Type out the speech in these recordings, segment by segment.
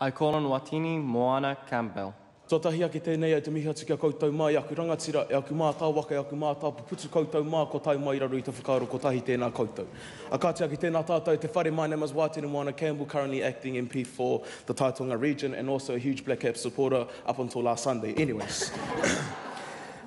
I call on Watini Moana Campbell. Tō tahi ake tēnei e te mihi atu ki a koutou mai, aku rangatira e aku mātā waka e aku mātā puputu koutou mā ko tai mai raru i te whakaaro ko tahi tēnā koutou. A kātia ake tēnā tātou te whare, my name is Moana Campbell, currently acting MP for the Taitonga region and also a huge Black Caps supporter up until last Sunday. Anyways.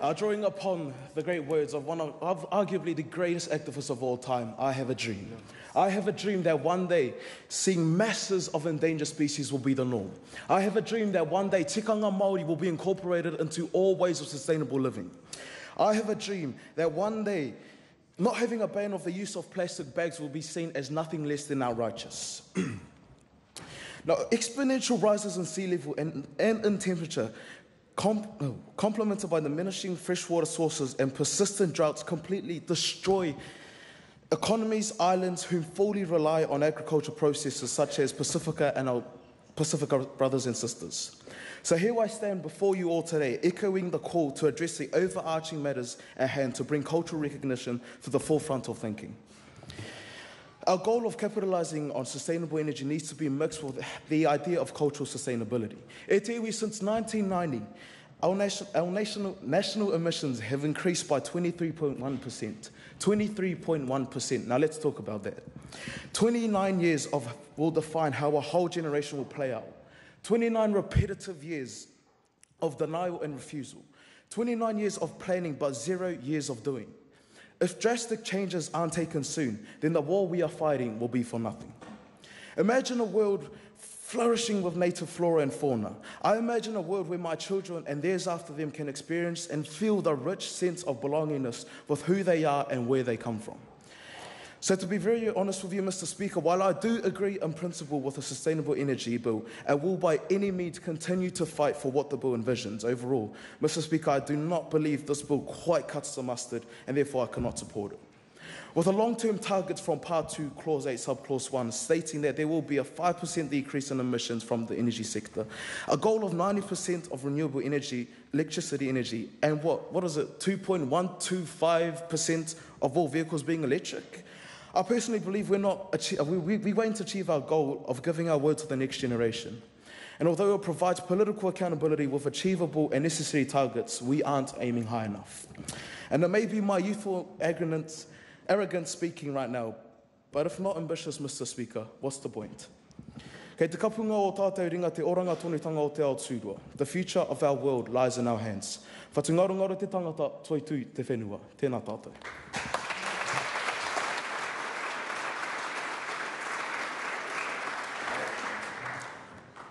Uh, drawing upon the great words of one of, of, arguably the greatest activists of all time, I have a dream. I have a dream that one day seeing masses of endangered species will be the norm. I have a dream that one day tikanga Māori will be incorporated into all ways of sustainable living. I have a dream that one day not having a ban of the use of plastic bags will be seen as nothing less than outrageous. now, exponential rises in sea level and, and in temperature com- uh, complemented by diminishing freshwater sources and persistent droughts, completely destroy economies, islands who fully rely on agricultural processes such as Pacifica and our Pacifica brothers and sisters. So here I stand before you all today, echoing the call to address the overarching matters at hand to bring cultural recognition to the forefront of thinking. Our goal of capitalizing on sustainable energy needs to be mixed with the idea of cultural sustainability. E iwi, since 1990, our, nation, our national, national emissions have increased by 23.1%. 23.1%. Now let's talk about that. 29 years of will define how a whole generation will play out. 29 repetitive years of denial and refusal. 29 years of planning, but zero years of doing. If drastic changes aren't taken soon, then the war we are fighting will be for nothing. Imagine a world flourishing with native flora and fauna. I imagine a world where my children and theirs after them can experience and feel the rich sense of belongingness with who they are and where they come from. So, to be very honest with you, Mr. Speaker, while I do agree in principle with a sustainable energy bill and will by any means continue to fight for what the bill envisions overall, Mr. Speaker, I do not believe this bill quite cuts the mustard and therefore I cannot support it. With the long term targets from Part 2, Clause 8, Subclause 1, stating that there will be a 5% decrease in emissions from the energy sector, a goal of 90% of renewable energy, electricity energy, and what, what is it, 2.125% of all vehicles being electric? I personally believe we're not achieve, we, we, we won't achieve our goal of giving our word to the next generation. And although it provides political accountability with achievable and necessary targets, we aren't aiming high enough. And it may be my youthful arrogance, arrogant speaking right now, but if not ambitious, Mr. Speaker, what's the point? Kei te kapunga o tātou ringa te oranga tonu tanga o te Aotearoa. The future of our world lies in our hands. Whatungarungaro te tangata, toi tui te whenua. Tēnā tātou. Tēnā tātou.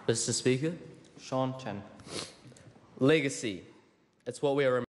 Mr. Speaker. Sean Chen. Legacy. It's what we are.